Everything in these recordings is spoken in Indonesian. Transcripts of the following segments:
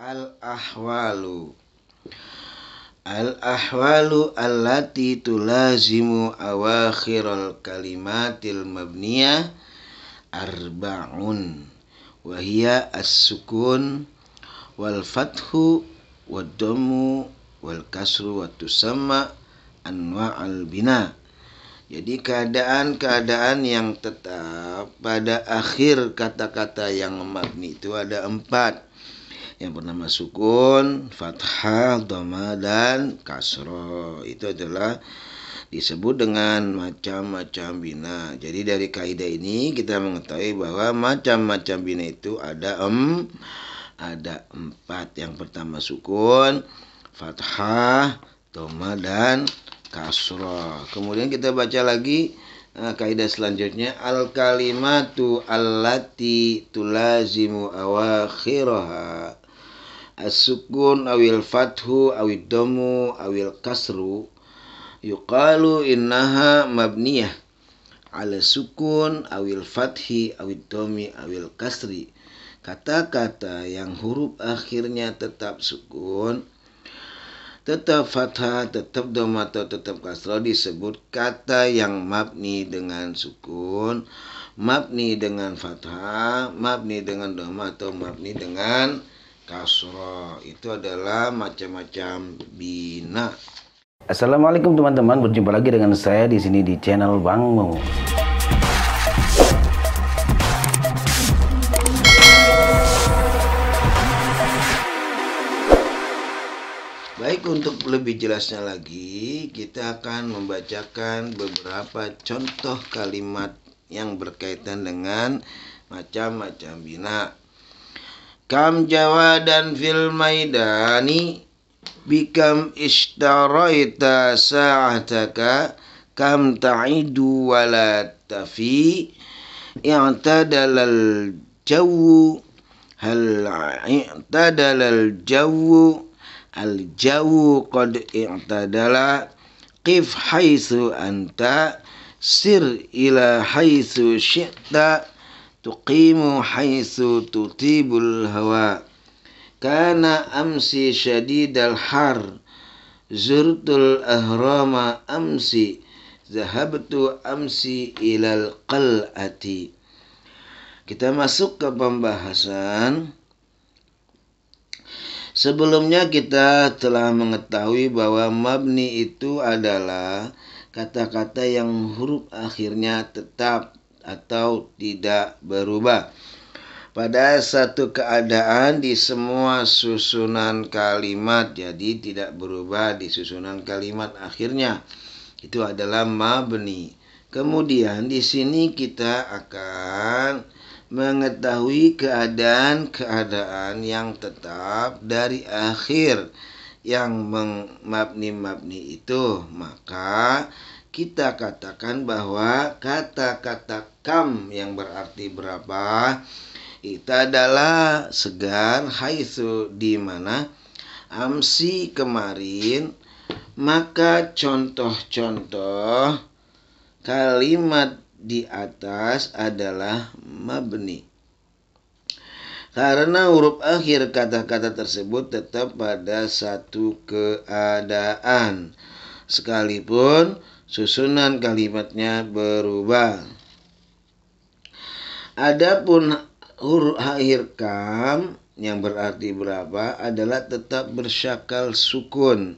Al-ahwalu Al-ahwalu allati tulazimu awakhiral kalimatil mabniyah arba'un hiya as-sukun wal fathu wad dammu wal kasru wa tusamma anwa'al bina jadi keadaan-keadaan yang tetap pada akhir kata-kata yang mabni itu ada empat yang bernama sukun, fathah, doma dan kasro. Itu adalah disebut dengan macam-macam bina. Jadi dari kaidah ini kita mengetahui bahwa macam-macam bina itu ada em ada empat. Yang pertama sukun, fathah, doma dan kasro. Kemudian kita baca lagi Nah, kaidah selanjutnya al kalimatu allati tulazimu awakhiraha as-sukun awil fathu awid domu awil kasru yuqalu innaha mabniyah ala sukun awil fathi awid domi awil kasri kata-kata yang huruf akhirnya tetap sukun tetap fathah, tetap doma atau tetap kasro disebut kata yang mabni dengan sukun, mabni dengan fathah, mabni dengan doma atau mabni dengan kasro itu adalah macam-macam bina. Assalamualaikum teman-teman, berjumpa lagi dengan saya di sini di channel Bangmu. Baik, untuk lebih jelasnya lagi, kita akan membacakan beberapa contoh kalimat yang berkaitan dengan macam-macam bina. Kam dan fil maidani Bikam ishtaraita sa'ataka Kam ta'idu wala tafi al jawu Hal al jawu Al jawu qad i'tadala Qif haitsu anta Sir ila haitsu syi'ta tuqimu haitsu tutibul hawa kana amsi syadidal har zurtul ahrama amsi zahabtu amsi ilal qal'ati kita masuk ke pembahasan sebelumnya kita telah mengetahui bahwa mabni itu adalah kata-kata yang huruf akhirnya tetap atau tidak berubah. Pada satu keadaan di semua susunan kalimat jadi tidak berubah di susunan kalimat akhirnya. Itu adalah mabni. Kemudian di sini kita akan mengetahui keadaan-keadaan yang tetap dari akhir yang mabni-mabni itu maka kita katakan bahwa kata-kata kam yang berarti berapa itu adalah segar haitsu di mana amsi kemarin maka contoh-contoh kalimat di atas adalah mabni karena huruf akhir kata-kata tersebut tetap pada satu keadaan sekalipun susunan kalimatnya berubah. Adapun huruf akhir kam yang berarti berapa adalah tetap bersyakal sukun.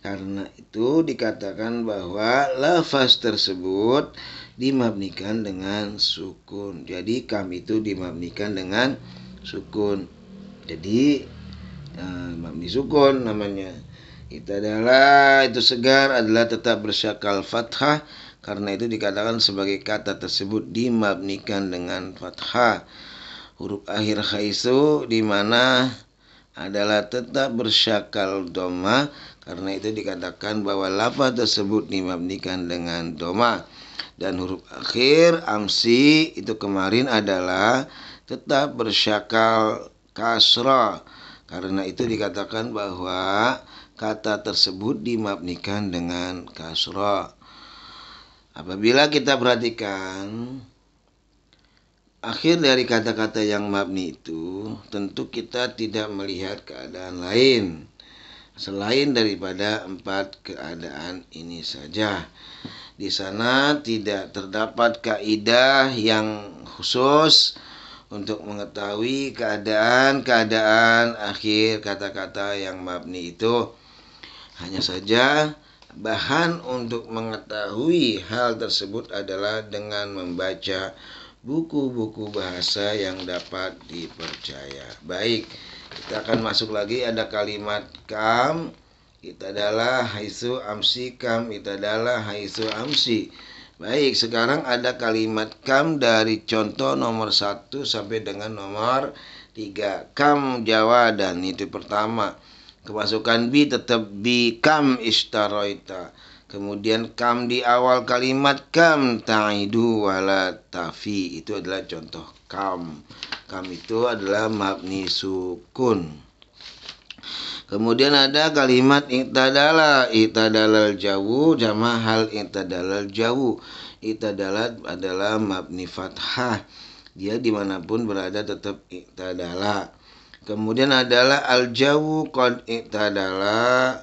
Karena itu dikatakan bahwa lafaz tersebut dimabnikan dengan sukun. Jadi kam itu dimabnikan dengan sukun. Jadi eh, mabni sukun namanya itu adalah itu segar adalah tetap bersyakal fathah karena itu dikatakan sebagai kata tersebut dimabnikan dengan fathah huruf akhir khaisu di mana adalah tetap bersyakal doma karena itu dikatakan bahwa lafaz tersebut dimabnikan dengan doma dan huruf akhir amsi itu kemarin adalah tetap bersyakal kasra karena itu dikatakan bahwa kata tersebut dimabnikan dengan kasroh. Apabila kita perhatikan akhir dari kata-kata yang mabni itu, tentu kita tidak melihat keadaan lain selain daripada empat keadaan ini saja. Di sana tidak terdapat kaidah yang khusus untuk mengetahui keadaan-keadaan akhir kata-kata yang mabni itu hanya saja bahan untuk mengetahui hal tersebut adalah dengan membaca buku-buku bahasa yang dapat dipercaya. Baik, kita akan masuk lagi ada kalimat kam kita adalah haisu amsi kam kita adalah haisu amsi. Baik, sekarang ada kalimat kam dari contoh nomor 1 sampai dengan nomor 3. Kam jawa dan itu pertama. Kemasukan bi tetap bi kam istaroita. Kemudian kam di awal kalimat kam ta'idu wala tafi itu adalah contoh kam. Kam itu adalah mabni sukun. Kemudian ada kalimat itadala, itadalal jauh, jama hal itadalal jauh. Itadala adalah mabni fathah. Dia dimanapun berada tetap itadala. Kemudian adalah al-jawu qad itadala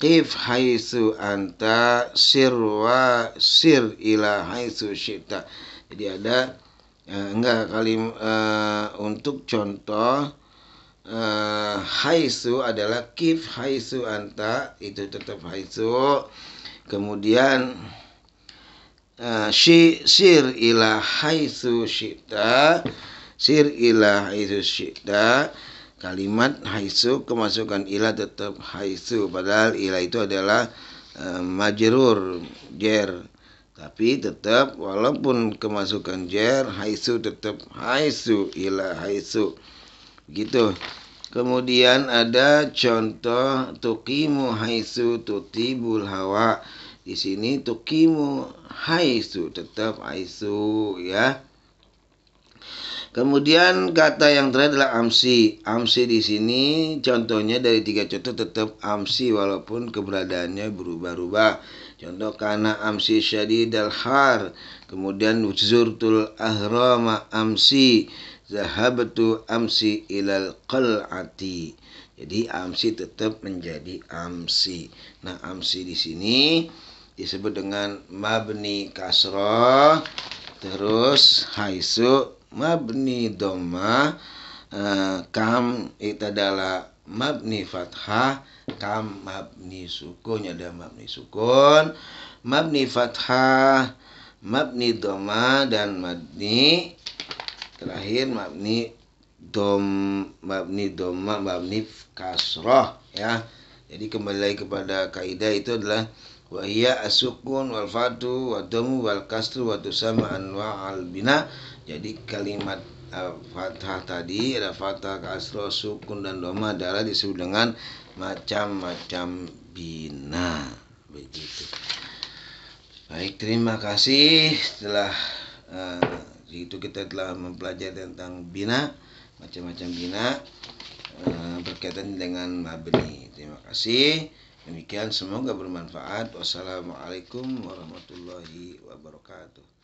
qif haitsu anta sirwa sir ila haitsu syita. Jadi ada eh, enggak kalim eh, untuk contoh eh, haitsu adalah kif haitsu anta itu tetap haitsu. Kemudian eh, sir ila haitsu syita sir ilah itu syida kalimat haisu kemasukan ilah tetap haisu padahal ilah itu adalah e, majrur jer tapi tetap walaupun kemasukan jer haisu tetap haisu ilah haisu gitu kemudian ada contoh tukimu haisu tutibul hawa di sini tukimu haisu tetap haisu ya Kemudian kata yang terakhir adalah amsi. Amsi di sini contohnya dari tiga contoh tetap amsi walaupun keberadaannya berubah-ubah. Contoh karena amsi syadid dalhar, har Kemudian zurtul ahrama amsi. Zahabtu amsi ilal qal'ati. Jadi amsi tetap menjadi amsi. Nah amsi di sini disebut dengan mabni kasroh. Terus haisu mabni doma uh, eh, kam itu adalah mabni fathah kam mabni sukun ada mabni sukun mabni fathah mabni doma dan mabni terakhir mabni dom mabni doma mabni kasroh ya jadi kembali lagi kepada kaidah itu adalah wa iya asukun wal fatu wa dhamu wal kasru wa tusama anwa al bina jadi kalimat uh, fathah tadi ada fathah kasro sukun dan doma adalah disebut dengan macam-macam bina begitu baik terima kasih setelah uh, itu kita telah mempelajari tentang bina macam-macam bina uh, berkaitan dengan mabni terima kasih Demikian semoga bermanfaat. Wassalamualaikum warahmatullahi wabarakatuh.